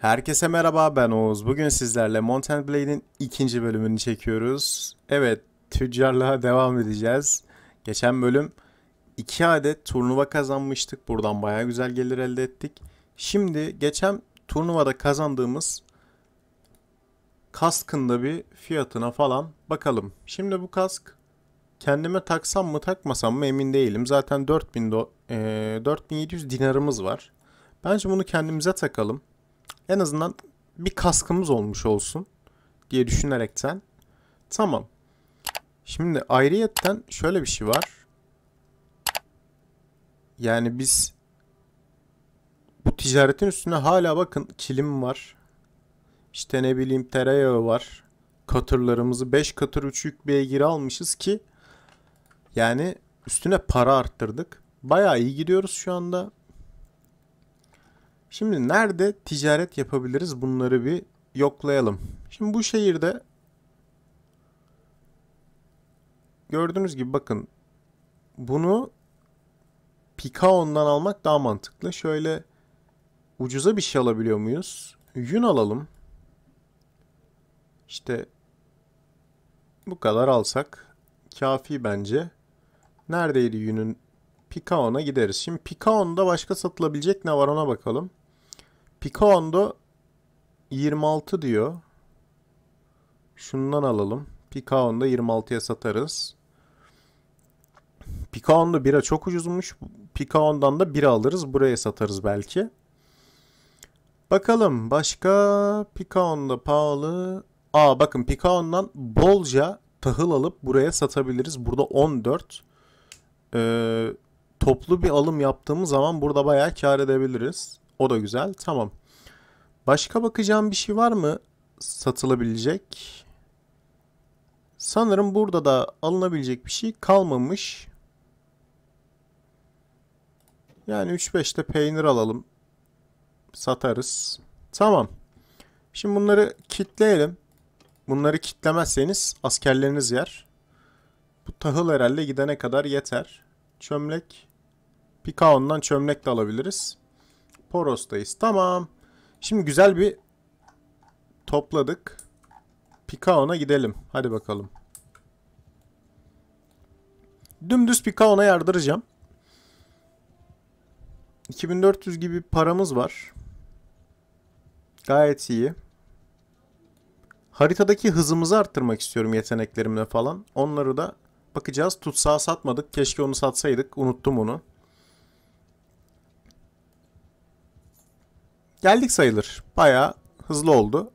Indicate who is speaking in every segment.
Speaker 1: Herkese merhaba ben Oğuz. Bugün sizlerle Mountain Blade'in ikinci bölümünü çekiyoruz. Evet tüccarlığa devam edeceğiz. Geçen bölüm 2 adet turnuva kazanmıştık. Buradan baya güzel gelir elde ettik. Şimdi geçen turnuvada kazandığımız kaskında bir fiyatına falan bakalım. Şimdi bu kask kendime taksam mı takmasam mı emin değilim. Zaten 4000 e, 4700 dinarımız var. Bence bunu kendimize takalım en azından bir kaskımız olmuş olsun diye düşünerekten tamam. Şimdi ayrıyetten şöyle bir şey var. Yani biz bu ticaretin üstüne hala bakın kilim var. İşte ne bileyim tereyağı var. Katırlarımızı 5 katır 3 yük beygiri almışız ki yani üstüne para arttırdık. Bayağı iyi gidiyoruz şu anda. Şimdi nerede ticaret yapabiliriz bunları bir yoklayalım. Şimdi bu şehirde gördüğünüz gibi bakın bunu Picaon'dan almak daha mantıklı. Şöyle ucuza bir şey alabiliyor muyuz? Yün alalım. İşte bu kadar alsak kafi bence. Neredeydi yünün? Picaon'a gideriz. Şimdi Picaon'da başka satılabilecek ne var ona bakalım. Picaon'da 26 diyor. Şundan alalım. Picaon'da 26'ya satarız. Picaon'da bira çok ucuzmuş. ondan da bira alırız. Buraya satarız belki. Bakalım başka Picaon'da pahalı. Aa bakın ondan bolca tahıl alıp buraya satabiliriz. Burada 14. Ee, toplu bir alım yaptığımız zaman burada bayağı kar edebiliriz. O da güzel. Tamam. Başka bakacağım bir şey var mı satılabilecek? Sanırım burada da alınabilecek bir şey kalmamış. Yani 3-5'te peynir alalım. Satarız. Tamam. Şimdi bunları kitleyelim. Bunları kitlemezseniz askerleriniz yer. Bu tahıl herhalde gidene kadar yeter. Çömlek. pika ondan çömlek de alabiliriz. Poros'tayız. Tamam. Şimdi güzel bir topladık. Pikaon'a gidelim. Hadi bakalım. Dümdüz Pikaon'a yardıracağım. 2400 gibi paramız var. Gayet iyi. Haritadaki hızımızı arttırmak istiyorum yeteneklerimle falan. Onları da bakacağız. Tutsağı satmadık. Keşke onu satsaydık. Unuttum onu. geldik sayılır. Baya hızlı oldu.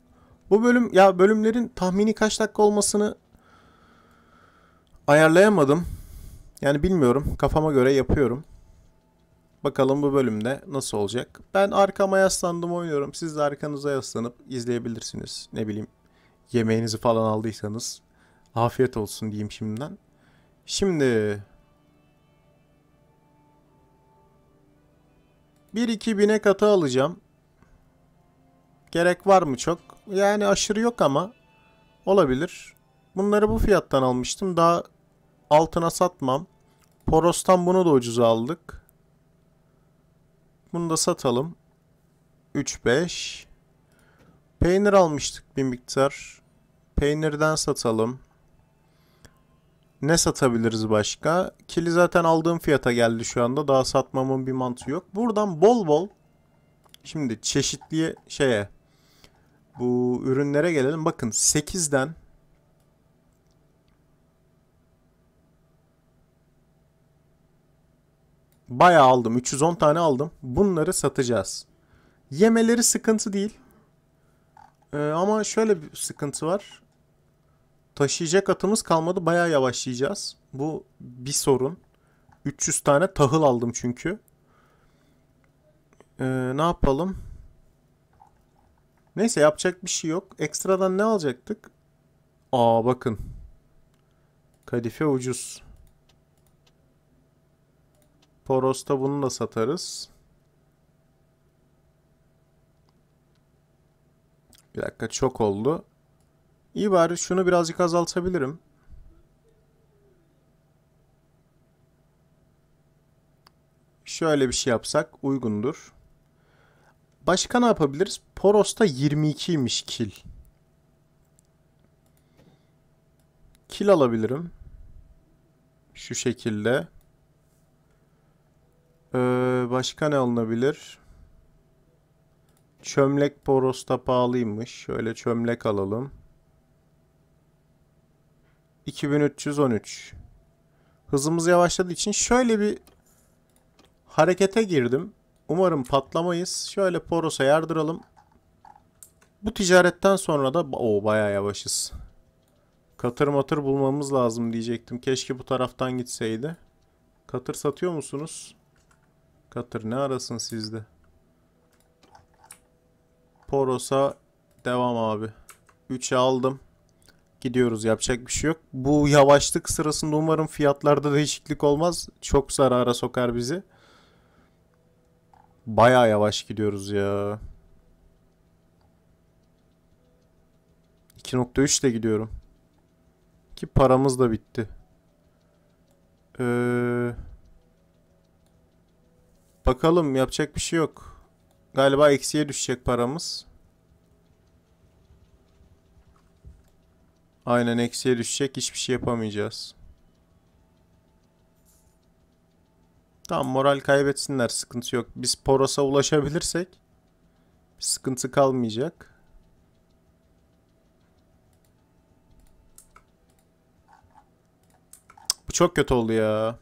Speaker 1: Bu bölüm ya bölümlerin tahmini kaç dakika olmasını ayarlayamadım. Yani bilmiyorum. Kafama göre yapıyorum. Bakalım bu bölümde nasıl olacak. Ben arkama yaslandım oynuyorum. Siz de arkanıza yaslanıp izleyebilirsiniz. Ne bileyim yemeğinizi falan aldıysanız afiyet olsun diyeyim şimdiden. Şimdi 1 bine katı alacağım. Gerek var mı çok? Yani aşırı yok ama olabilir. Bunları bu fiyattan almıştım. Daha altına satmam. Poros'tan bunu da ucuza aldık. Bunu da satalım. 3-5. Peynir almıştık bir miktar. Peynirden satalım. Ne satabiliriz başka? Kili zaten aldığım fiyata geldi şu anda. Daha satmamın bir mantığı yok. Buradan bol bol şimdi çeşitli şeye bu ürünlere gelelim. Bakın 8'den bayağı aldım. 310 tane aldım. Bunları satacağız. Yemeleri sıkıntı değil. Ee, ama şöyle bir sıkıntı var. Taşıyacak atımız kalmadı. Bayağı yavaşlayacağız. Bu bir sorun. 300 tane tahıl aldım çünkü. Ee, ne yapalım? Neyse yapacak bir şey yok. Ekstradan ne alacaktık? Aa bakın. Kadife ucuz. Poros'ta bunu da satarız. Bir dakika çok oldu. İyi bari şunu birazcık azaltabilirim. Şöyle bir şey yapsak uygundur. Başka ne yapabiliriz? Poros'ta 22'ymiş kil. Kil alabilirim. Şu şekilde. Ee, başka ne alınabilir? Çömlek Poros'ta pahalıymış. Şöyle çömlek alalım. 2313. Hızımız yavaşladığı için şöyle bir harekete girdim. Umarım patlamayız. Şöyle Poros'a yardıralım. Bu ticaretten sonra da o baya yavaşız. Katır matır bulmamız lazım diyecektim. Keşke bu taraftan gitseydi. Katır satıyor musunuz? Katır ne arasın sizde? Poros'a devam abi. 3'ü aldım. Gidiyoruz yapacak bir şey yok. Bu yavaşlık sırasında umarım fiyatlarda değişiklik olmaz. Çok zarara sokar bizi. Baya yavaş gidiyoruz ya. 2.3 de gidiyorum. Ki paramız da bitti. Ee, bakalım yapacak bir şey yok. Galiba eksiye düşecek paramız. Aynen eksiye düşecek. Hiçbir şey yapamayacağız. Tamam moral kaybetsinler. Sıkıntı yok. Biz Poros'a ulaşabilirsek sıkıntı kalmayacak. çok kötü oldu ya.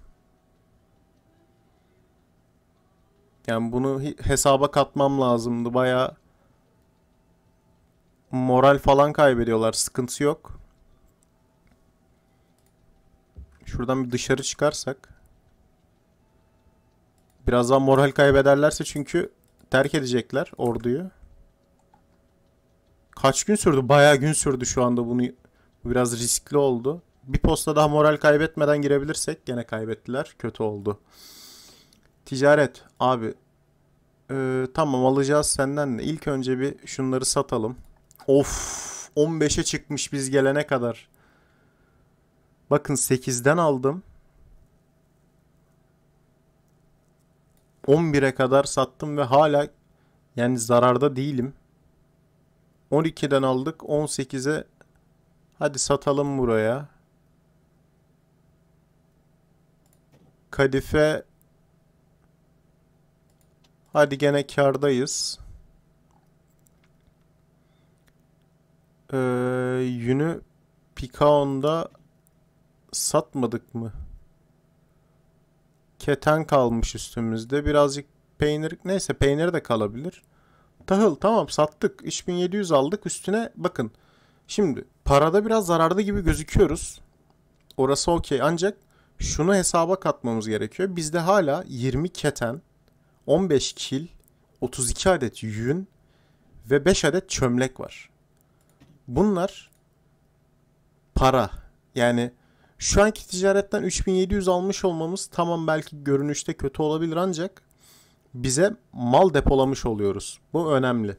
Speaker 1: Yani bunu hesaba katmam lazımdı. Baya moral falan kaybediyorlar. Sıkıntı yok. Şuradan bir dışarı çıkarsak. Biraz daha moral kaybederlerse çünkü terk edecekler orduyu. Kaç gün sürdü? Baya gün sürdü şu anda bunu. Biraz riskli oldu bir posta daha moral kaybetmeden girebilirsek gene kaybettiler. Kötü oldu. Ticaret abi ee, tamam alacağız senden de. İlk önce bir şunları satalım. Of 15'e çıkmış biz gelene kadar. Bakın 8'den aldım. 11'e kadar sattım ve hala yani zararda değilim. 12'den aldık 18'e hadi satalım buraya. Kadife Hadi gene kardayız. Ee, yünü Pikaon'da satmadık mı? Keten kalmış üstümüzde. Birazcık peynir. Neyse peynir de kalabilir. Tahıl tamam sattık. 3700 aldık. Üstüne bakın. Şimdi parada biraz zararda gibi gözüküyoruz. Orası okey. Ancak şunu hesaba katmamız gerekiyor. Bizde hala 20 keten, 15 kil, 32 adet yün ve 5 adet çömlek var. Bunlar para. Yani şu anki ticaretten 3700 almış olmamız tamam belki görünüşte kötü olabilir ancak bize mal depolamış oluyoruz. Bu önemli.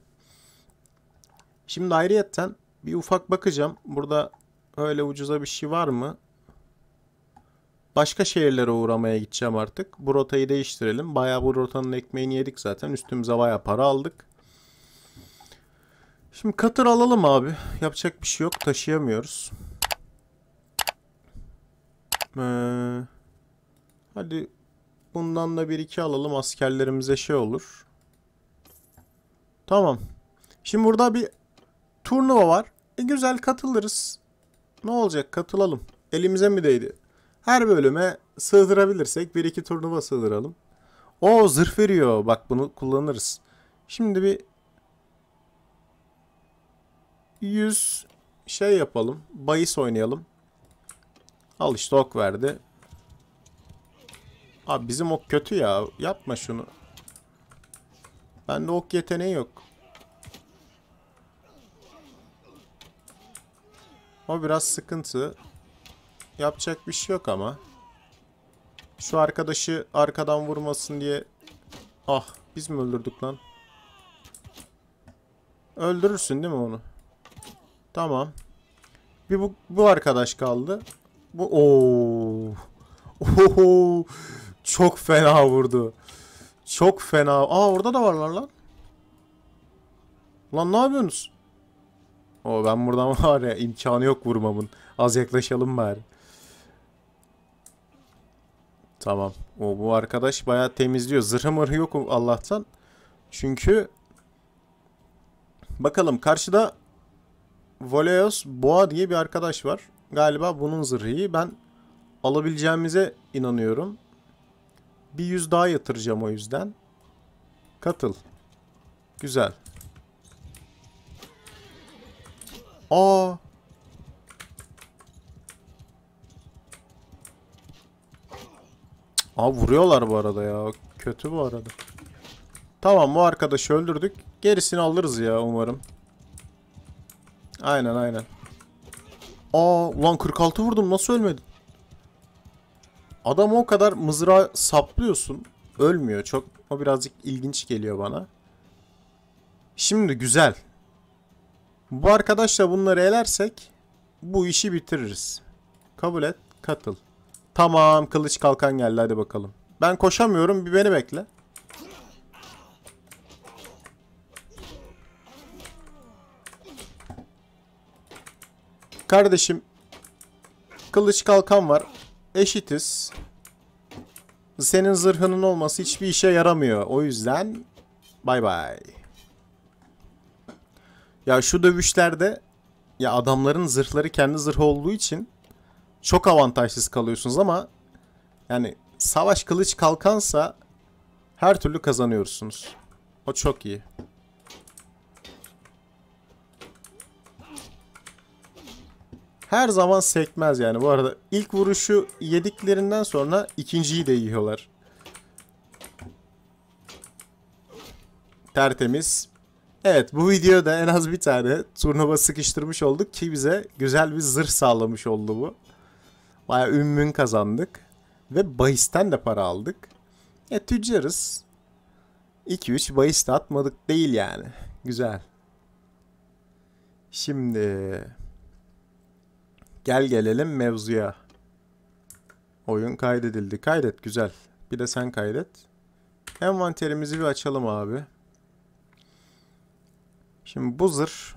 Speaker 1: Şimdi ayrıyetten bir ufak bakacağım. Burada öyle ucuza bir şey var mı? Başka şehirlere uğramaya gideceğim artık. Bu rotayı değiştirelim. Baya bu rotanın ekmeğini yedik zaten. Üstümüze baya para aldık. Şimdi katır alalım abi. Yapacak bir şey yok. Taşıyamıyoruz. Ee, hadi bundan da bir iki alalım. Askerlerimize şey olur. Tamam. Şimdi burada bir turnuva var. E güzel katılırız. Ne olacak katılalım. Elimize mi değdi? Her bölüme sığdırabilirsek bir iki turnuva sığdıralım. O zırh veriyor. Bak bunu kullanırız. Şimdi bir 100 şey yapalım. Bayis oynayalım. Al işte ok verdi. Abi bizim ok kötü ya. Yapma şunu. Bende ok yeteneği yok. O biraz sıkıntı. Yapacak bir şey yok ama. Şu arkadaşı arkadan vurmasın diye. Ah biz mi öldürdük lan? Öldürürsün değil mi onu? Tamam. Bir bu, bu arkadaş kaldı. Bu ooo. ooo Çok fena vurdu. Çok fena. Aa orada da varlar lan. Lan ne yapıyorsunuz? O ben buradan var ya imkanı yok vurmamın. Az yaklaşalım bari. Tamam. O bu arkadaş bayağı temizliyor. Zırhı mırhı yok Allah'tan. Çünkü bakalım karşıda Voleos Boğa diye bir arkadaş var. Galiba bunun zırhıyı ben alabileceğimize inanıyorum. Bir yüz daha yatıracağım o yüzden. Katıl. Güzel. Aa Abi vuruyorlar bu arada ya. Kötü bu arada. Tamam bu arkadaşı öldürdük. Gerisini alırız ya umarım. Aynen aynen. Aa ulan 46 vurdum nasıl ölmedin? Adam o kadar mızrağı saplıyorsun. Ölmüyor. Çok o birazcık ilginç geliyor bana. Şimdi güzel. Bu arkadaşla bunları elersek bu işi bitiririz. Kabul et, katıl. Tamam kılıç kalkan geldi hadi bakalım. Ben koşamıyorum bir beni bekle. Kardeşim kılıç kalkan var. Eşitiz. Senin zırhının olması hiçbir işe yaramıyor. O yüzden bay bay. Ya şu dövüşlerde ya adamların zırhları kendi zırhı olduğu için çok avantajsız kalıyorsunuz ama yani savaş kılıç kalkansa her türlü kazanıyorsunuz. O çok iyi. Her zaman sekmez yani. Bu arada ilk vuruşu yediklerinden sonra ikinciyi de yiyorlar. Tertemiz. Evet bu videoda en az bir tane turnuva sıkıştırmış olduk ki bize güzel bir zırh sağlamış oldu bu. Baya ümmün kazandık. Ve bahisten de para aldık. Ya e, tüccarız. 2-3 bahis de atmadık değil yani. Güzel. Şimdi gel gelelim mevzuya. Oyun kaydedildi. Kaydet güzel. Bir de sen kaydet. Envanterimizi bir açalım abi. Şimdi bu zırh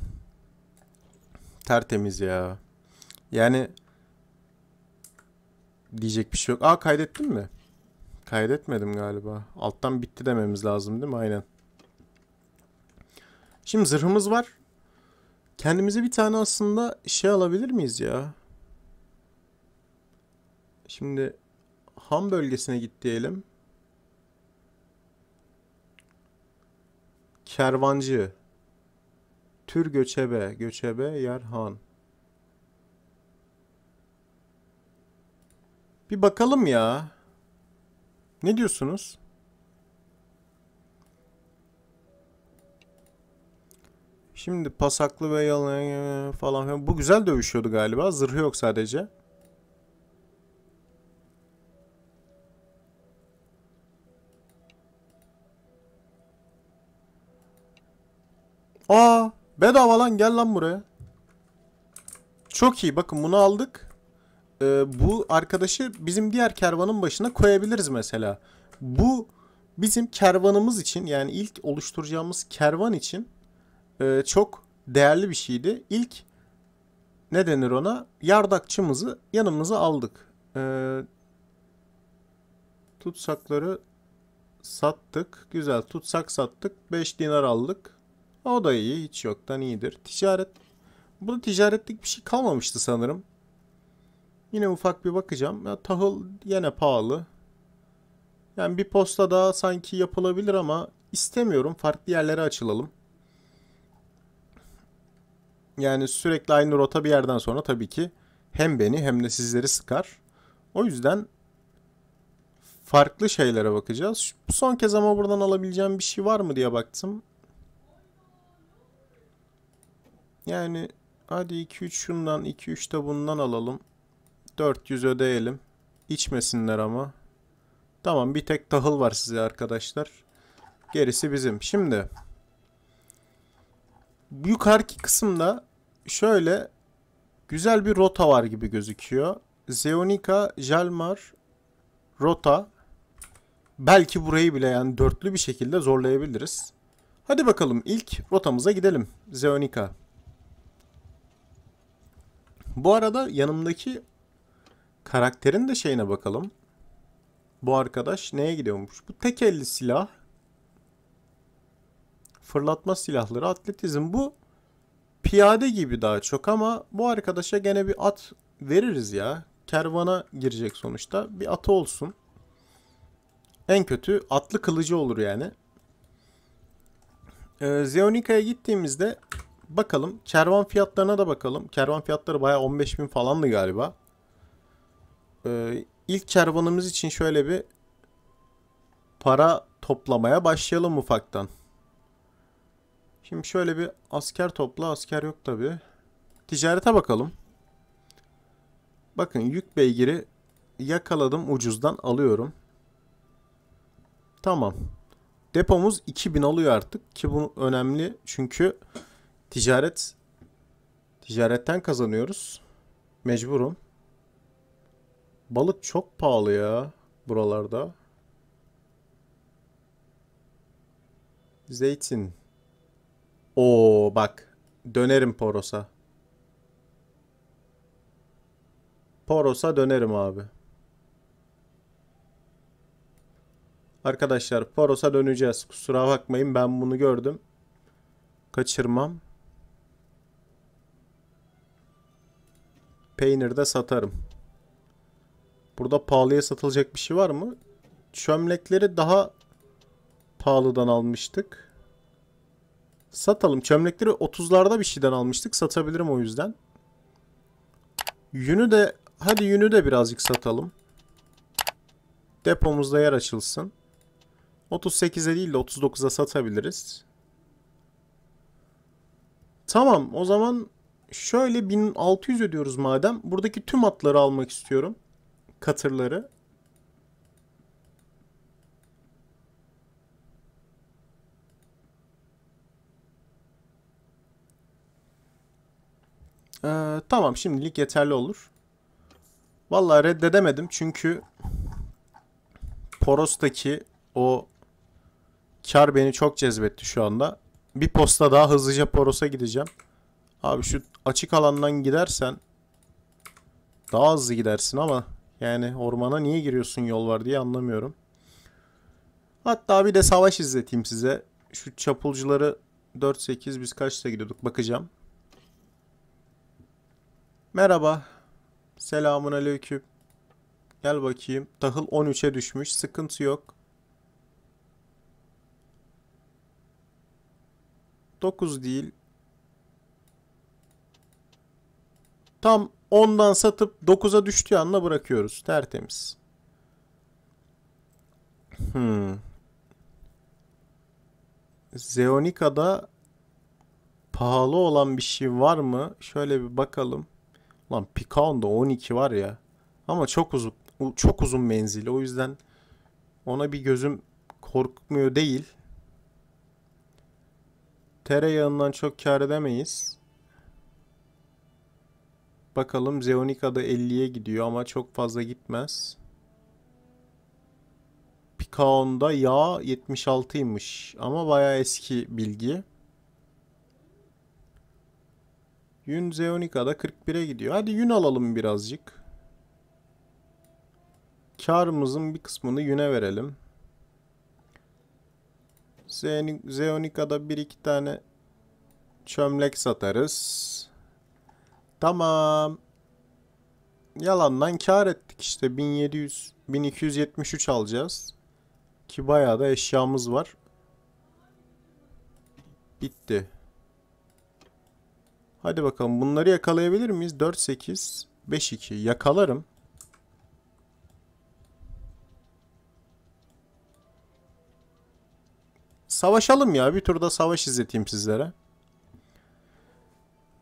Speaker 1: tertemiz ya. Yani diyecek bir şey yok. Aa kaydettim mi? Kaydetmedim galiba. Alttan bitti dememiz lazım değil mi? Aynen. Şimdi zırhımız var. Kendimize bir tane aslında şey alabilir miyiz ya? Şimdi ham bölgesine git diyelim. Kervancı. Tür göçebe. Göçebe yer han. Bir bakalım ya. Ne diyorsunuz? Şimdi pasaklı ve yalan falan Bu güzel dövüşüyordu galiba. Zırhı yok sadece. Aa bedava lan gel lan buraya. Çok iyi bakın bunu aldık e, bu arkadaşı bizim diğer kervanın başına koyabiliriz mesela. Bu bizim kervanımız için yani ilk oluşturacağımız kervan için e, çok değerli bir şeydi. İlk ne denir ona? Yardakçımızı yanımıza aldık. E, tutsakları sattık. Güzel tutsak sattık. 5 dinar aldık. O da iyi. Hiç yoktan iyidir. Ticaret. Bu da ticaretlik bir şey kalmamıştı sanırım. Yine ufak bir bakacağım. Ya, tahıl yine pahalı. Yani bir posta daha sanki yapılabilir ama istemiyorum. Farklı yerlere açılalım. Yani sürekli aynı rota bir yerden sonra tabii ki hem beni hem de sizleri sıkar. O yüzden farklı şeylere bakacağız. Son kez ama buradan alabileceğim bir şey var mı diye baktım. Yani hadi 2-3 şundan 2-3 de bundan alalım. 400 ödeyelim. İçmesinler ama. Tamam bir tek tahıl var size arkadaşlar. Gerisi bizim. Şimdi yukarıki kısımda şöyle güzel bir rota var gibi gözüküyor. Zeonika, Jalmar, Rota. Belki burayı bile yani dörtlü bir şekilde zorlayabiliriz. Hadi bakalım ilk rotamıza gidelim. Zeonika. Bu arada yanımdaki karakterin de şeyine bakalım. Bu arkadaş neye gidiyormuş? Bu tek elli silah. Fırlatma silahları, atletizm. Bu piyade gibi daha çok ama bu arkadaşa gene bir at veririz ya. Kervana girecek sonuçta. Bir atı olsun. En kötü atlı kılıcı olur yani. Ee, Zeonika'ya gittiğimizde bakalım. Kervan fiyatlarına da bakalım. Kervan fiyatları baya 15 bin falandı galiba. Ee, ilk kervanımız için şöyle bir para toplamaya başlayalım ufaktan. Şimdi şöyle bir asker topla. Asker yok tabi. Ticarete bakalım. Bakın yük beygiri yakaladım ucuzdan alıyorum. Tamam. Depomuz 2000 alıyor artık ki bu önemli çünkü ticaret ticaretten kazanıyoruz. Mecburum. Balık çok pahalı ya buralarda. Zeytin. Oo bak. Dönerim Poros'a. Poros'a dönerim abi. Arkadaşlar Poros'a döneceğiz. Kusura bakmayın ben bunu gördüm. Kaçırmam. Peynir de satarım. Burada pahalıya satılacak bir şey var mı? Çömlekleri daha pahalıdan almıştık. Satalım. Çömlekleri 30'larda bir şeyden almıştık. Satabilirim o yüzden. Yünü de hadi yünü de birazcık satalım. Depomuzda yer açılsın. 38'e değil de 39'a satabiliriz. Tamam o zaman şöyle 1600 ödüyoruz madem. Buradaki tüm atları almak istiyorum katırları Ee, tamam şimdilik yeterli olur. Vallahi reddedemedim çünkü Poros'taki o kar beni çok cezbetti şu anda. Bir posta daha hızlıca Poros'a gideceğim. Abi şu açık alandan gidersen daha hızlı gidersin ama yani ormana niye giriyorsun yol var diye anlamıyorum. Hatta bir de savaş izleteyim size. Şu çapulcuları 4-8 biz kaçta gidiyorduk bakacağım. Merhaba. Selamun aleyküm. Gel bakayım. Tahıl 13'e düşmüş. Sıkıntı yok. 9 değil. Tam 10'dan satıp 9'a düştüğü anla bırakıyoruz. Tertemiz. Hmm. Zeonica'da pahalı olan bir şey var mı? Şöyle bir bakalım. Lan Picaon'da 12 var ya. Ama çok uzun çok uzun menzili. O yüzden ona bir gözüm korkmuyor değil. Tereyağından çok kar edemeyiz. Bakalım Zeonica'da 50'ye gidiyor ama çok fazla gitmez. Pikaon'da yağ 76'ymış ama baya eski bilgi. Yun Zeonica'da 41'e gidiyor. Hadi Yun alalım birazcık. Karımızın bir kısmını yüne verelim. Zeonica'da bir iki tane çömlek satarız. Tamam. Yalandan kar ettik işte 1700 1273 alacağız. Ki bayağı da eşyamız var. Bitti. Hadi bakalım bunları yakalayabilir miyiz? 4 8 5 2 yakalarım. Savaşalım ya. Bir turda savaş izleteyim sizlere.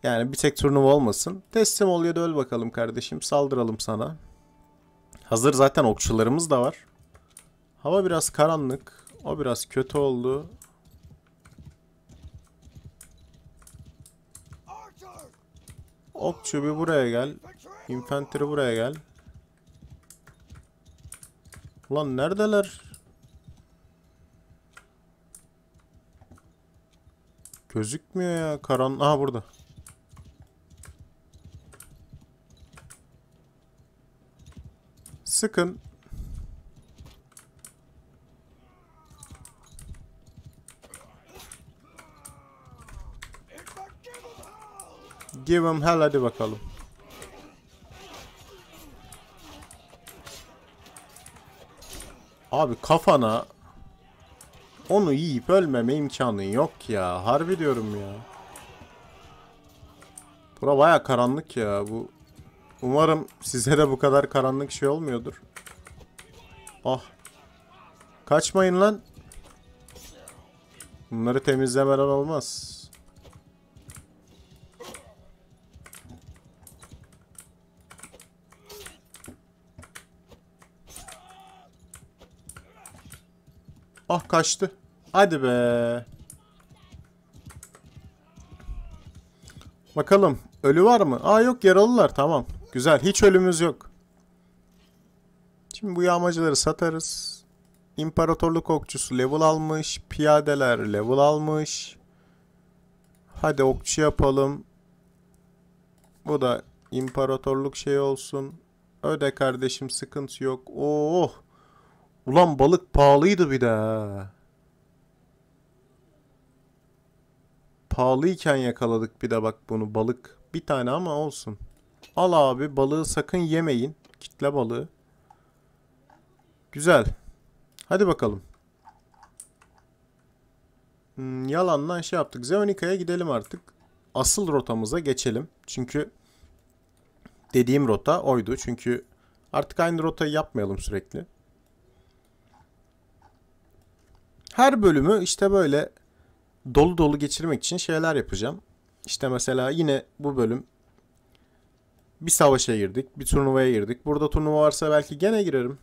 Speaker 1: Yani bir tek turnuva olmasın. Teslim ol ya da öl bakalım kardeşim. Saldıralım sana. Hazır zaten okçularımız da var. Hava biraz karanlık. O biraz kötü oldu. Okçu bir buraya gel. İnfantry buraya gel. Ulan neredeler? Gözükmüyor ya. Karan... Aha burada. Sıkın. Give him hell hadi bakalım. Abi kafana onu yiyip ölmeme imkanın yok ya. Harbi diyorum ya. Bura baya karanlık ya bu Umarım size de bu kadar karanlık şey olmuyordur. Ah. Kaçmayın lan. Bunları temizlemeden olmaz. Ah kaçtı. Hadi be. Bakalım. Ölü var mı? Aa yok yaralılar. Tamam. Güzel. Hiç ölümümüz yok. Şimdi bu yağmacıları satarız. İmparatorluk okçusu level almış. Piyadeler level almış. Hadi okçu yapalım. Bu da imparatorluk şey olsun. Öde kardeşim sıkıntı yok. Oh. Ulan balık pahalıydı bir de. Pahalıyken yakaladık bir de bak bunu balık. Bir tane ama olsun. Al abi balığı sakın yemeyin. Kitle balığı. Güzel. Hadi bakalım. Hmm, yalandan şey yaptık. Zeonika'ya gidelim artık. Asıl rotamıza geçelim. Çünkü dediğim rota oydu. Çünkü artık aynı rotayı yapmayalım sürekli. Her bölümü işte böyle dolu dolu geçirmek için şeyler yapacağım. İşte mesela yine bu bölüm bir savaşa girdik. Bir turnuvaya girdik. Burada turnuva varsa belki gene girerim.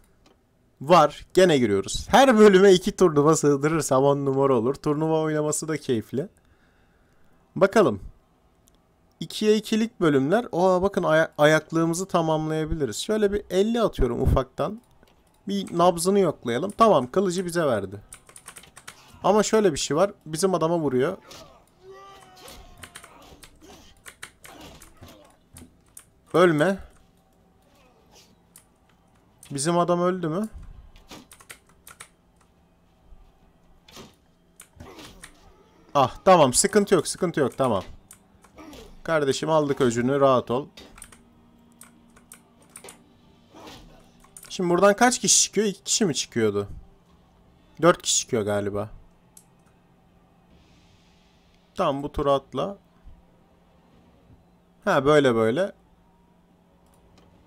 Speaker 1: Var. Gene giriyoruz. Her bölüme iki turnuva sığdırırsam on numara olur. Turnuva oynaması da keyifli. Bakalım. İkiye ikilik bölümler. Oha bakın aya ayaklığımızı tamamlayabiliriz. Şöyle bir 50 atıyorum ufaktan. Bir nabzını yoklayalım. Tamam kılıcı bize verdi. Ama şöyle bir şey var. Bizim adama vuruyor. Ölme. Bizim adam öldü mü? Ah tamam sıkıntı yok sıkıntı yok tamam. Kardeşim aldık özünü, rahat ol. Şimdi buradan kaç kişi çıkıyor? İki kişi mi çıkıyordu? Dört kişi çıkıyor galiba. Tamam bu tur atla. Ha böyle böyle.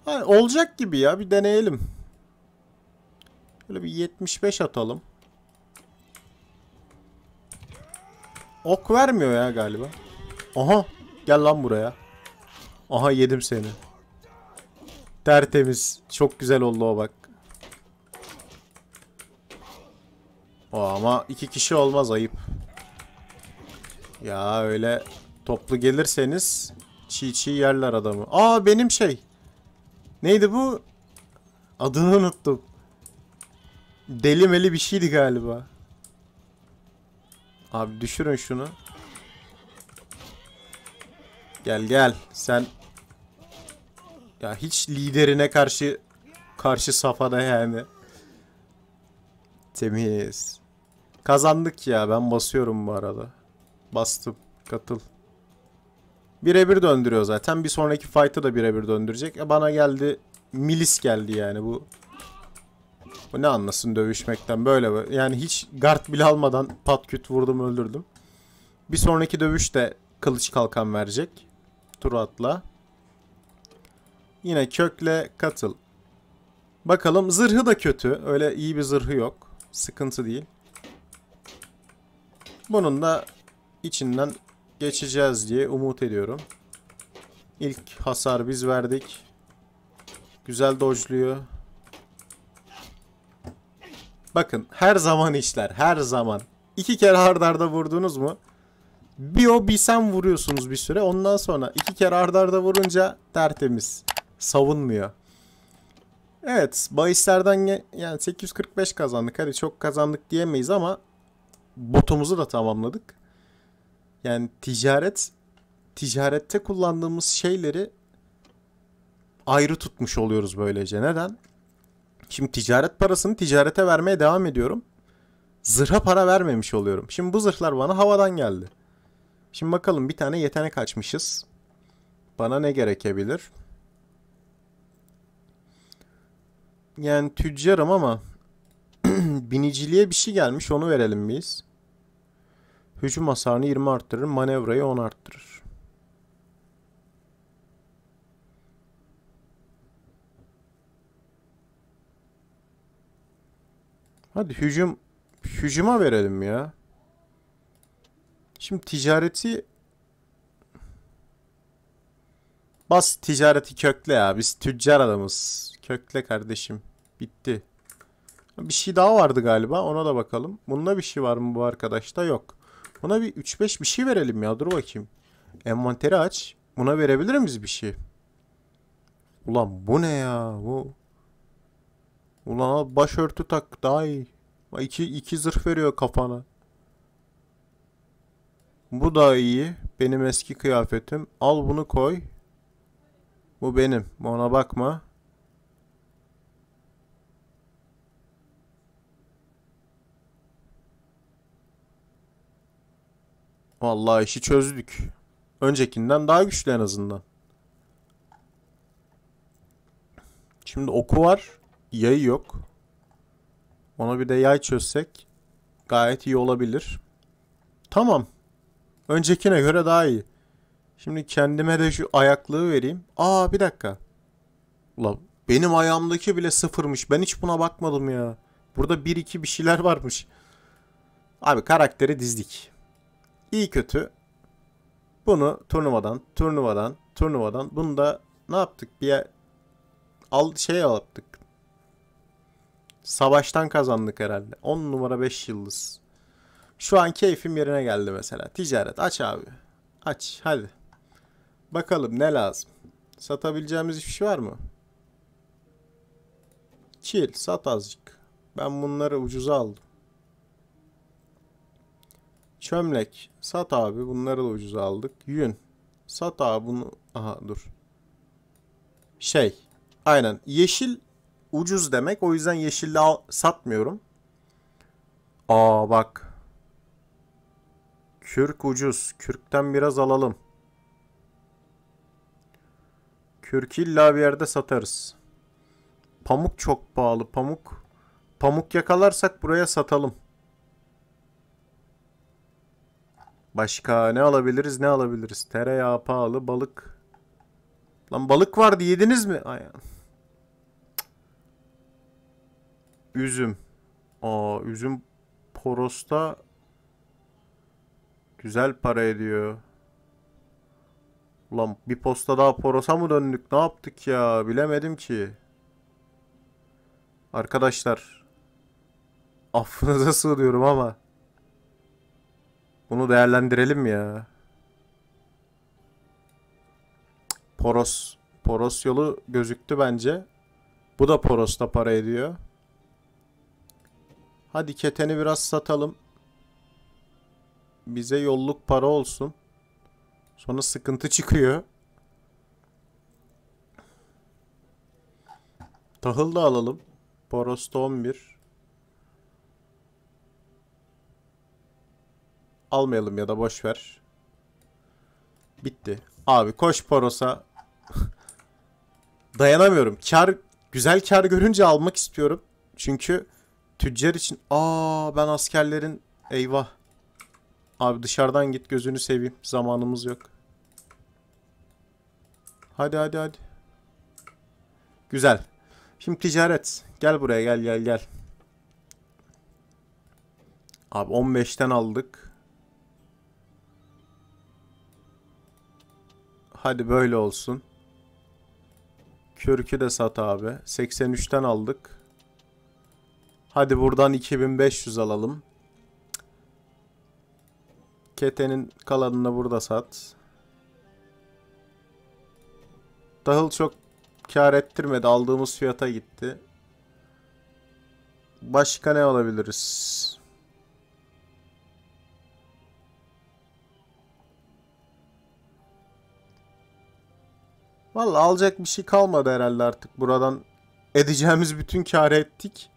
Speaker 1: Hani olacak gibi ya bir deneyelim. Böyle bir 75 atalım. Ok vermiyor ya galiba. Aha gel lan buraya. Aha yedim seni. Tertemiz. Çok güzel oldu o bak. O ama iki kişi olmaz ayıp. Ya öyle toplu gelirseniz çiğ çiğ yerler adamı. Aa benim şey. Neydi bu? Adını unuttum. Deli meli bir şeydi galiba. Abi düşürün şunu. Gel gel. Sen ya hiç liderine karşı karşı safada yani. Temiz. Kazandık ya. Ben basıyorum bu arada. Bastım. Katıl. Birebir döndürüyor zaten. Bir sonraki fight'ı da birebir döndürecek. E bana geldi. Milis geldi yani bu. Bu ne anlasın dövüşmekten böyle böyle. Yani hiç guard bile almadan pat küt vurdum öldürdüm. Bir sonraki dövüş de kılıç kalkan verecek. turatla Yine kökle katıl. Bakalım zırhı da kötü. Öyle iyi bir zırhı yok. Sıkıntı değil. Bunun da içinden geçeceğiz diye umut ediyorum. İlk hasar biz verdik. Güzel dojluyor. Bakın her zaman işler. Her zaman. İki kere ardarda vurdunuz mu? Bir o bir sen vuruyorsunuz bir süre. Ondan sonra iki kere ardarda vurunca tertemiz. Savunmuyor. Evet. Bahislerden yani 845 kazandık. Hadi çok kazandık diyemeyiz ama botumuzu da tamamladık. Yani ticaret ticarette kullandığımız şeyleri ayrı tutmuş oluyoruz böylece. Neden? Şimdi ticaret parasını ticarete vermeye devam ediyorum. Zırha para vermemiş oluyorum. Şimdi bu zırhlar bana havadan geldi. Şimdi bakalım bir tane yetenek açmışız. Bana ne gerekebilir? Yani tüccarım ama biniciliğe bir şey gelmiş onu verelim biz. Hücum hasarını 20 arttırır. Manevrayı 10 arttırır. Hadi hücum hücuma verelim ya. Şimdi ticareti bas ticareti kökle ya. Biz tüccar adamız. Kökle kardeşim. Bitti. Bir şey daha vardı galiba. Ona da bakalım. Bunda bir şey var mı bu arkadaşta? Yok. Buna bir 3-5 bir şey verelim ya. Dur bakayım. Envanteri aç. Buna verebilir miyiz bir şey? Ulan bu ne ya? Bu Ulan al başörtü tak daha iyi. İki, iki zırh veriyor kafana. Bu da iyi. Benim eski kıyafetim. Al bunu koy. Bu benim. Ona bakma. Vallahi işi çözdük. Öncekinden daha güçlü en azından. Şimdi oku var. Yayı yok. Ona bir de yay çözsek gayet iyi olabilir. Tamam. Öncekine göre daha iyi. Şimdi kendime de şu ayaklığı vereyim. Aa bir dakika. Ulan benim ayağımdaki bile sıfırmış. Ben hiç buna bakmadım ya. Burada bir iki bir şeyler varmış. Abi karakteri dizdik iyi kötü bunu turnuvadan, turnuvadan, turnuvadan bunu da ne yaptık? Bir yer, al, şey yaptık. Savaştan kazandık herhalde. 10 numara 5 yıldız. Şu an keyfim yerine geldi mesela. Ticaret aç abi. Aç hadi. Bakalım ne lazım. Satabileceğimiz bir şey var mı? Çil sat azıcık. Ben bunları ucuza aldım. Çömlek. Sat abi. Bunları da ucuz aldık. Yün. Sat abi bunu. Aha dur. Şey. Aynen. Yeşil ucuz demek. O yüzden yeşilli al satmıyorum. Aa bak. Kürk ucuz. Kürkten biraz alalım. Kürk illa bir yerde satarız. Pamuk çok pahalı. Pamuk. Pamuk yakalarsak buraya satalım. Başka ne alabiliriz ne alabiliriz? Tereyağı pahalı balık. Lan balık vardı yediniz mi? Ay. Üzüm. Aa üzüm porosta güzel para ediyor. Ulan bir posta daha porosa mı döndük? Ne yaptık ya? Bilemedim ki. Arkadaşlar affınıza sığınıyorum ama onu değerlendirelim ya. Poros. Poros yolu gözüktü bence. Bu da Poros'ta para ediyor. Hadi keteni biraz satalım. Bize yolluk para olsun. Sonra sıkıntı çıkıyor. Tahıl da alalım. Poros'ta 11. Almayalım ya da boş ver. Bitti. Abi koş Poros'a. Dayanamıyorum. Kar güzel kar görünce almak istiyorum. Çünkü tüccar için aa ben askerlerin eyvah. Abi dışarıdan git gözünü seveyim. Zamanımız yok. Hadi hadi hadi. Güzel. Şimdi ticaret. Gel buraya gel gel gel. Abi 15'ten aldık. Hadi böyle olsun. Kürkü de sat abi. 83'ten aldık. Hadi buradan 2500 alalım. Ketenin kalanını burada sat. Tahıl çok kar ettirmedi. Aldığımız fiyata gitti. Başka ne alabiliriz? Valla alacak bir şey kalmadı herhalde artık. Buradan edeceğimiz bütün kârı ettik.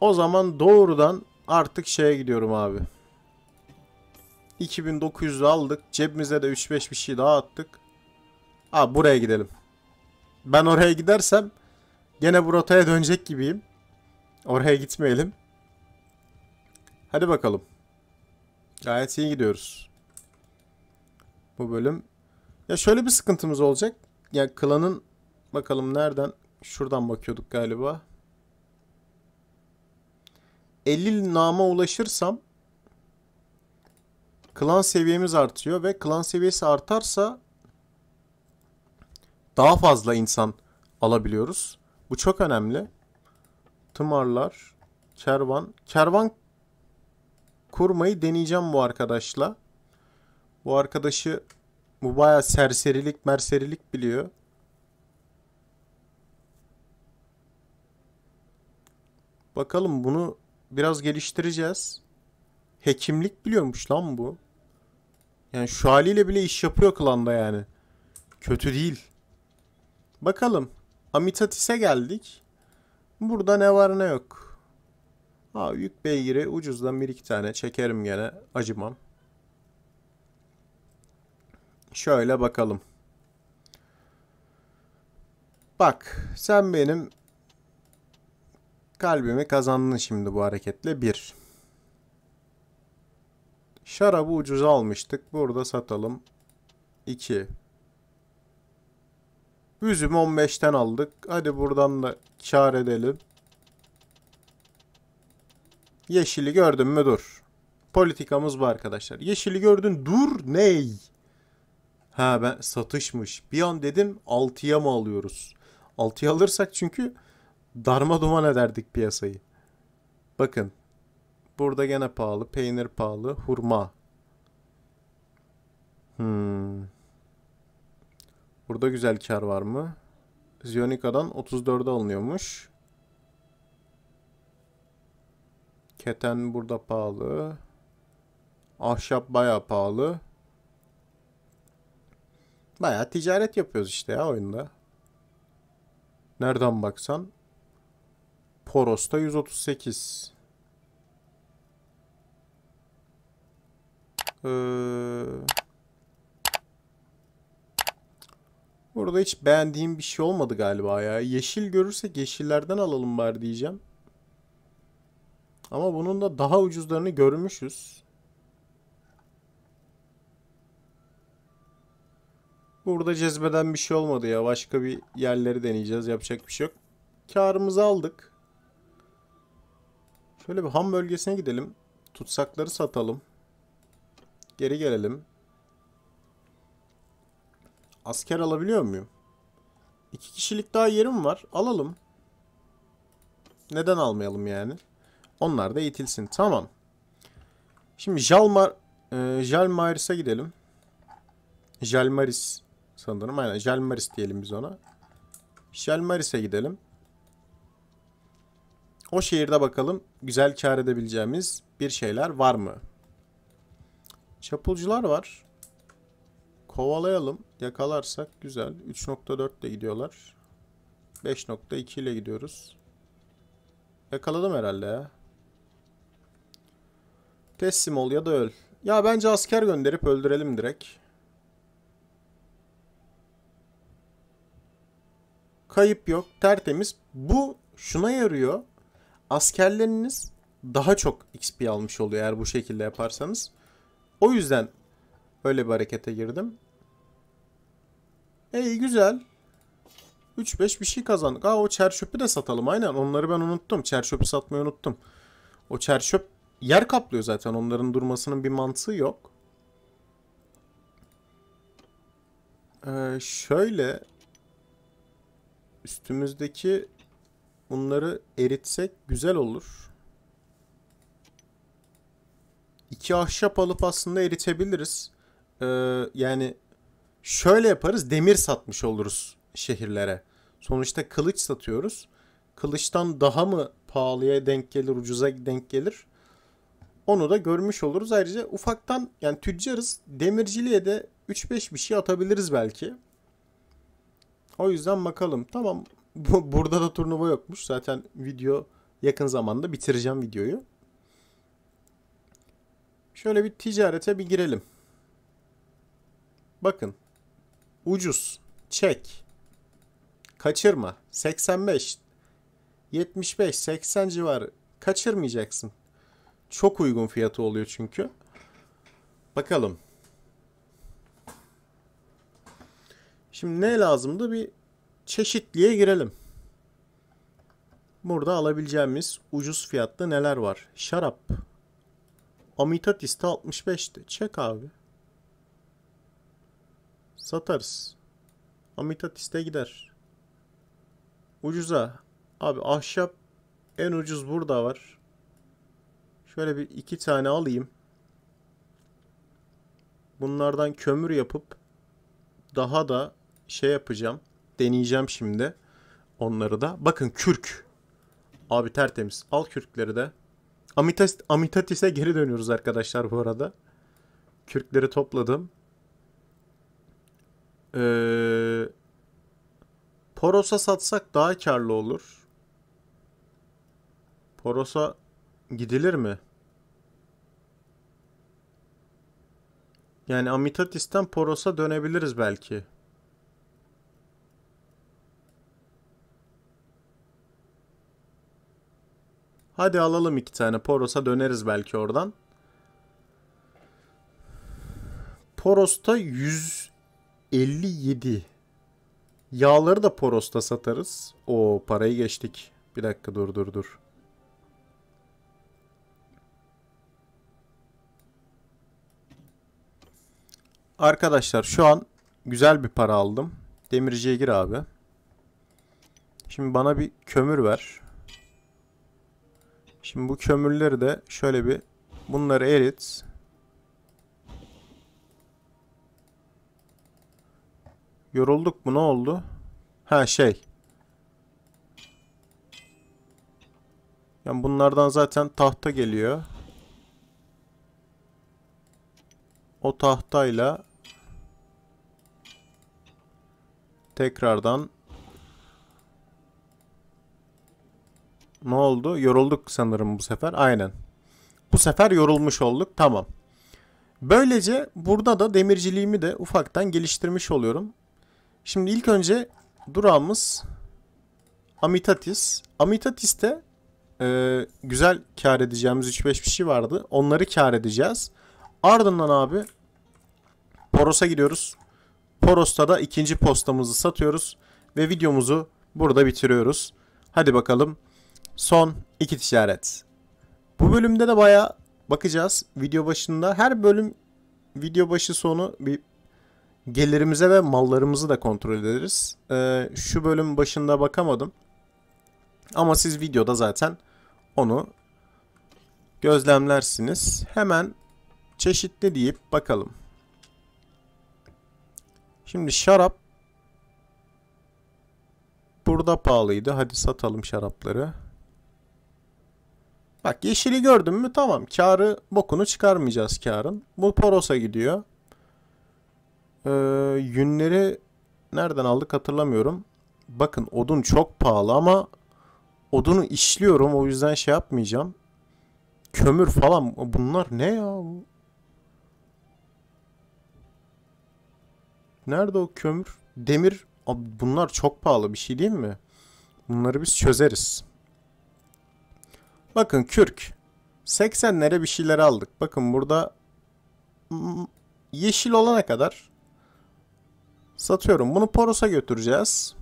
Speaker 1: O zaman doğrudan artık şeye gidiyorum abi. 2900 aldık. Cebimize de 3-5 bir şey daha attık. Abi buraya gidelim. Ben oraya gidersem gene bu rotaya dönecek gibiyim. Oraya gitmeyelim. Hadi bakalım. Gayet iyi gidiyoruz. Bu bölüm ya şöyle bir sıkıntımız olacak. Ya klanın bakalım nereden? Şuradan bakıyorduk galiba. 50 nama ulaşırsam klan seviyemiz artıyor ve klan seviyesi artarsa daha fazla insan alabiliyoruz. Bu çok önemli. Tımarlar, kervan. Kervan kurmayı deneyeceğim bu arkadaşla. Bu arkadaşı bu baya serserilik merserilik biliyor. Bakalım bunu biraz geliştireceğiz. Hekimlik biliyormuş lan bu. Yani şu haliyle bile iş yapıyor klanda yani. Kötü değil. Bakalım. Amitatis'e geldik. Burada ne var ne yok. Ha yük beygiri ucuzdan bir iki tane çekerim gene acımam. Şöyle bakalım. Bak sen benim kalbimi kazandın şimdi bu hareketle. Bir. Şarabı ucuz almıştık. Burada satalım. 2. Üzüm 15'ten aldık. Hadi buradan da kar edelim. Yeşili gördün mü dur. Politikamız bu arkadaşlar. Yeşili gördün dur ney? Ha ben satışmış. Bir an dedim 6'ya mı alıyoruz? 6'ya alırsak çünkü darma duman ederdik piyasayı. Bakın burada gene pahalı. Peynir pahalı. Hurma. Hmm. Burada güzel kar var mı? Zionica'dan 34'e alınıyormuş. Keten burada pahalı. Ahşap baya pahalı. Baya ticaret yapıyoruz işte ya oyunda. Nereden baksan. Poros'ta 138. Ee, burada hiç beğendiğim bir şey olmadı galiba ya. Yeşil görürsek yeşillerden alalım bari diyeceğim. Ama bunun da daha ucuzlarını görmüşüz. Burada cezbeden bir şey olmadı ya. Başka bir yerleri deneyeceğiz. Yapacak bir şey yok. Karımızı aldık. Şöyle bir ham bölgesine gidelim. Tutsakları satalım. Geri gelelim. Asker alabiliyor muyum? İki kişilik daha yerim var. Alalım. Neden almayalım yani? Onlar da itilsin. Tamam. Şimdi Jalmar, e, Jalmaris'e gidelim. Jalmaris sanırım. Aynen Jalmaris diyelim biz ona. Jalmaris'e gidelim. O şehirde bakalım güzel kar edebileceğimiz bir şeyler var mı? Çapulcular var. Kovalayalım. Yakalarsak güzel. 3.4 ile gidiyorlar. 5.2 ile gidiyoruz. Yakaladım herhalde ya. Teslim ol ya da öl. Ya bence asker gönderip öldürelim direkt. Kayıp yok. Tertemiz. Bu şuna yarıyor. Askerleriniz daha çok XP almış oluyor eğer bu şekilde yaparsanız. O yüzden öyle bir harekete girdim. İyi güzel. 3-5 bir şey kazandık. Aa o çerçöpü de satalım aynen. Onları ben unuttum. Çerçöpü satmayı unuttum. O çerçöp yer kaplıyor zaten. Onların durmasının bir mantığı yok. Ee, şöyle Üstümüzdeki bunları eritsek güzel olur. İki ahşap alıp aslında eritebiliriz. Ee, yani şöyle yaparız demir satmış oluruz şehirlere. Sonuçta kılıç satıyoruz. Kılıçtan daha mı pahalıya denk gelir, ucuza denk gelir? Onu da görmüş oluruz. Ayrıca ufaktan yani tüccarız. Demirciliğe de 3-5 bir şey atabiliriz belki. O yüzden bakalım. Tamam bu, burada da turnuva yokmuş. Zaten video yakın zamanda bitireceğim videoyu. Şöyle bir ticarete bir girelim. Bakın. Ucuz. Çek. Kaçırma. 85. 75, 80 civarı. Kaçırmayacaksın. Çok uygun fiyatı oluyor çünkü. Bakalım. Şimdi ne lazımdı? Bir çeşitliğe girelim. Burada alabileceğimiz ucuz fiyatta neler var? Şarap. Amitatis'te 65'ti. Çek abi. Satarız. Amitatis'te gider. Ucuza. Abi ahşap en ucuz burada var. Şöyle bir iki tane alayım. Bunlardan kömür yapıp daha da şey yapacağım. Deneyeceğim şimdi onları da. Bakın kürk. Abi tertemiz. Al kürkleri de. Amitas, Amitatis'e geri dönüyoruz arkadaşlar bu arada. Kürkleri topladım. Ee, Poros'a satsak daha karlı olur. Poros'a gidilir mi? Yani Amitatis'ten Poros'a dönebiliriz belki. Hadi alalım iki tane. Poros'a döneriz belki oradan. Poros'ta 157. Yağları da Poros'ta satarız. O parayı geçtik. Bir dakika dur dur dur. Arkadaşlar şu an güzel bir para aldım. Demirciye gir abi. Şimdi bana bir kömür ver. Şimdi bu kömürleri de şöyle bir bunları erit. Yorulduk mu ne oldu? Ha şey. Yani bunlardan zaten tahta geliyor. O tahtayla tekrardan Ne oldu? Yorulduk sanırım bu sefer. Aynen. Bu sefer yorulmuş olduk. Tamam. Böylece burada da demirciliğimi de ufaktan geliştirmiş oluyorum. Şimdi ilk önce durağımız Amitatis. Amitatis'te e, güzel kar edeceğimiz 3-5 bir şey vardı. Onları kar edeceğiz. Ardından abi Poros'a gidiyoruz. Poros'ta da ikinci postamızı satıyoruz ve videomuzu burada bitiriyoruz. Hadi bakalım. Son iki ticaret. Bu bölümde de baya bakacağız. Video başında her bölüm video başı sonu bir gelirimize ve mallarımızı da kontrol ederiz. Ee, şu bölüm başında bakamadım. Ama siz videoda zaten onu gözlemlersiniz. Hemen çeşitli deyip bakalım. Şimdi şarap burada pahalıydı. Hadi satalım şarapları. Bak yeşili gördün mü tamam karı bokunu çıkarmayacağız karın. Bu Poros'a gidiyor. Ee, yünleri nereden aldık hatırlamıyorum. Bakın odun çok pahalı ama odunu işliyorum o yüzden şey yapmayacağım. Kömür falan bunlar ne ya? Nerede o kömür? Demir. Bunlar çok pahalı bir şey değil mi? Bunları biz çözeriz. Bakın kürk. 80'lere bir şeyler aldık. Bakın burada yeşil olana kadar satıyorum. Bunu Poros'a götüreceğiz.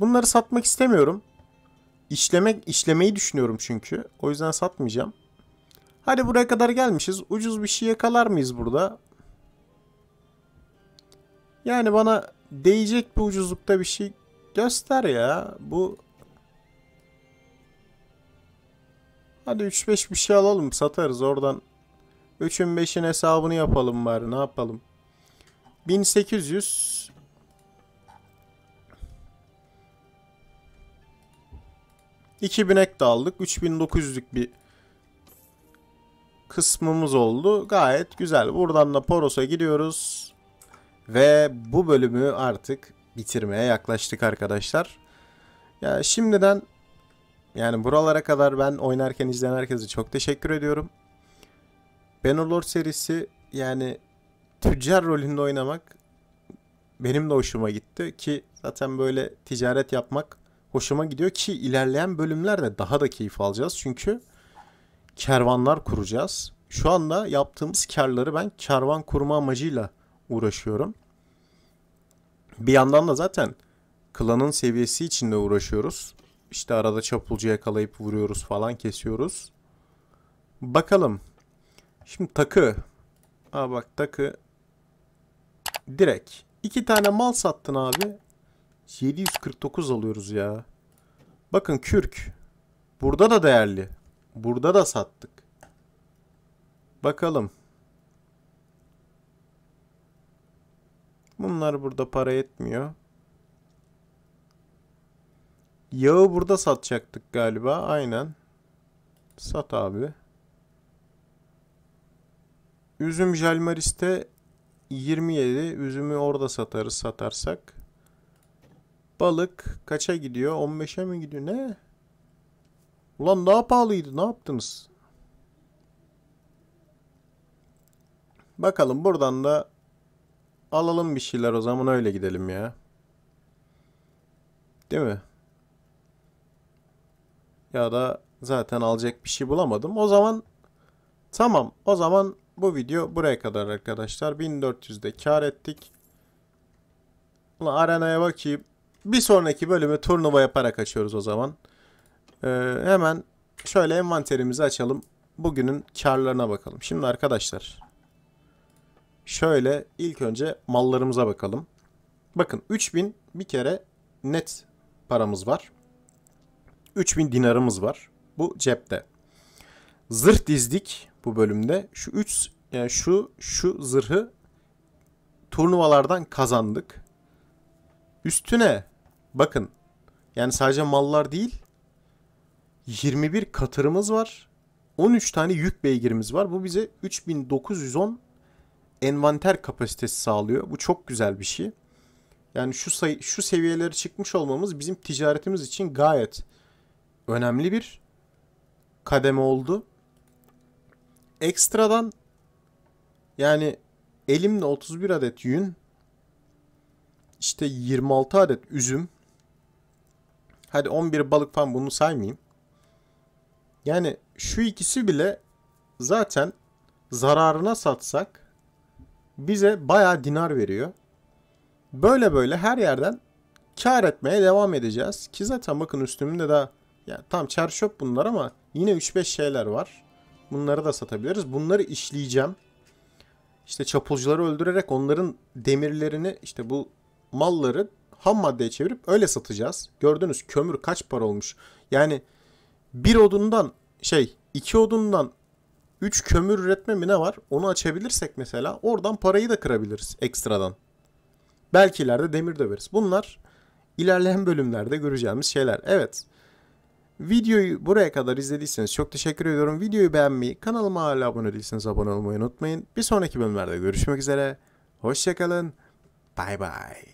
Speaker 1: Bunları satmak istemiyorum. İşlemek işlemeyi düşünüyorum çünkü. O yüzden satmayacağım. Hadi buraya kadar gelmişiz. Ucuz bir şey yakalar mıyız burada? Yani bana değecek bir ucuzlukta bir şey göster ya. Bu Hadi 3-5 bir şey alalım satarız oradan. 3'ün 5'in hesabını yapalım bari ne yapalım. 1800 2000 ek de aldık. 3900'lük bir kısmımız oldu. Gayet güzel. Buradan da Poros'a gidiyoruz. Ve bu bölümü artık bitirmeye yaklaştık arkadaşlar. Ya şimdiden yani buralara kadar ben oynarken izleyen herkese çok teşekkür ediyorum. Bannerlord serisi yani tüccar rolünde oynamak benim de hoşuma gitti ki zaten böyle ticaret yapmak hoşuma gidiyor ki ilerleyen bölümlerde daha da keyif alacağız çünkü kervanlar kuracağız. Şu anda yaptığımız karları ben kervan kurma amacıyla uğraşıyorum. Bir yandan da zaten klanın seviyesi içinde uğraşıyoruz işte arada çapulcu yakalayıp vuruyoruz falan kesiyoruz. Bakalım. Şimdi takı. Aa bak takı. Direkt. İki tane mal sattın abi. 749 alıyoruz ya. Bakın kürk. Burada da değerli. Burada da sattık. Bakalım. Bunlar burada para etmiyor. Yağı burada satacaktık galiba. Aynen. Sat abi. Üzüm jelmariste 27. Üzümü orada satarız satarsak. Balık kaça gidiyor? 15'e mi gidiyor? Ne? Ulan daha pahalıydı. Ne yaptınız? Bakalım buradan da alalım bir şeyler o zaman öyle gidelim ya. Değil mi? ya da zaten alacak bir şey bulamadım. O zaman tamam o zaman bu video buraya kadar arkadaşlar. 1400'de kar ettik. Ulan arenaya bakayım. Bir sonraki bölümü turnuva yaparak açıyoruz o zaman. Ee, hemen şöyle envanterimizi açalım. Bugünün karlarına bakalım. Şimdi arkadaşlar. Şöyle ilk önce mallarımıza bakalım. Bakın 3000 bir kere net paramız var. 3000 dinarımız var. Bu cepte. Zırh dizdik bu bölümde. Şu 3 yani şu şu zırhı turnuvalardan kazandık. Üstüne bakın yani sadece mallar değil 21 katırımız var. 13 tane yük beygirimiz var. Bu bize 3910 envanter kapasitesi sağlıyor. Bu çok güzel bir şey. Yani şu sayı şu seviyelere çıkmış olmamız bizim ticaretimiz için gayet önemli bir kademe oldu. Ekstradan yani elimle 31 adet yün, işte 26 adet üzüm, hadi 11 balık falan bunu saymayayım. Yani şu ikisi bile zaten zararına satsak bize bayağı dinar veriyor. Böyle böyle her yerden kar etmeye devam edeceğiz. Ki zaten bakın üstümde daha ya tam çerçöp bunlar ama yine 3-5 şeyler var. Bunları da satabiliriz. Bunları işleyeceğim. İşte çapulcuları öldürerek onların demirlerini işte bu malları ham maddeye çevirip öyle satacağız. Gördünüz kömür kaç para olmuş. Yani bir odundan şey iki odundan 3 kömür üretme mi ne var? Onu açabilirsek mesela oradan parayı da kırabiliriz ekstradan. Belki ileride demir döveriz. Bunlar ilerleyen bölümlerde göreceğimiz şeyler. Evet. Videoyu buraya kadar izlediyseniz çok teşekkür ediyorum. Videoyu beğenmeyi, kanalıma hala abone değilseniz abone olmayı unutmayın. Bir sonraki bölümlerde görüşmek üzere. Hoşçakalın. Bay bay.